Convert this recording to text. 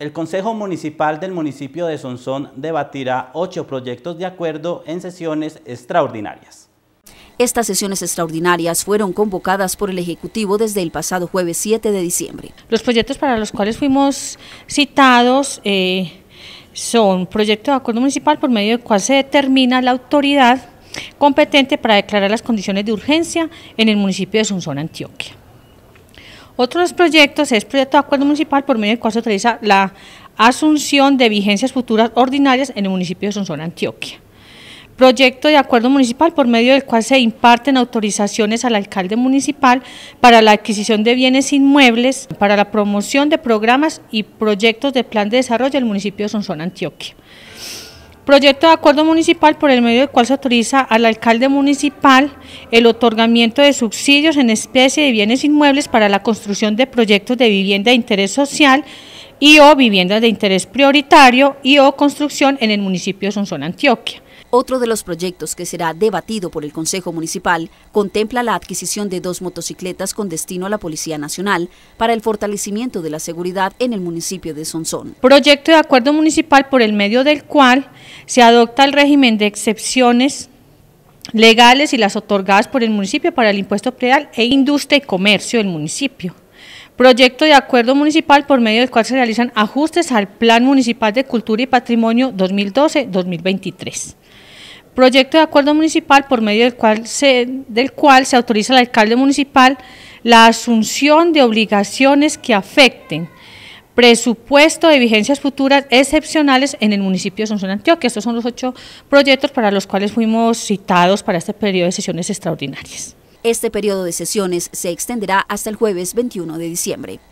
El Consejo Municipal del municipio de Sonsón debatirá ocho proyectos de acuerdo en sesiones extraordinarias. Estas sesiones extraordinarias fueron convocadas por el Ejecutivo desde el pasado jueves 7 de diciembre. Los proyectos para los cuales fuimos citados eh, son proyecto de acuerdo municipal por medio del cual se determina la autoridad competente para declarar las condiciones de urgencia en el municipio de Sonsón, Antioquia. Otro de los proyectos es proyecto de acuerdo municipal por medio del cual se utiliza la asunción de vigencias futuras ordinarias en el municipio de Sonsona, Antioquia. Proyecto de acuerdo municipal por medio del cual se imparten autorizaciones al alcalde municipal para la adquisición de bienes inmuebles, para la promoción de programas y proyectos de plan de desarrollo del municipio de Sonsona, Antioquia. Proyecto de acuerdo municipal por el medio del cual se autoriza al alcalde municipal el otorgamiento de subsidios en especie de bienes inmuebles para la construcción de proyectos de vivienda de interés social y o viviendas de interés prioritario y o construcción en el municipio de Sonsón, Antioquia. Otro de los proyectos que será debatido por el Consejo Municipal contempla la adquisición de dos motocicletas con destino a la Policía Nacional para el fortalecimiento de la seguridad en el municipio de Sonsón. Proyecto de acuerdo municipal por el medio del cual se adopta el régimen de excepciones legales y las otorgadas por el municipio para el impuesto real e industria y comercio del municipio. Proyecto de acuerdo municipal por medio del cual se realizan ajustes al Plan Municipal de Cultura y Patrimonio 2012-2023. Proyecto de acuerdo municipal por medio del cual se, autoriza al alcalde municipal la asunción de obligaciones que afecten presupuesto de vigencias futuras excepcionales en el municipio de Sonsón Antioquia. Estos son los ocho proyectos para los cuales fuimos citados para este periodo de sesiones extraordinarias. Este periodo de sesiones se extenderá hasta el jueves 21 de diciembre.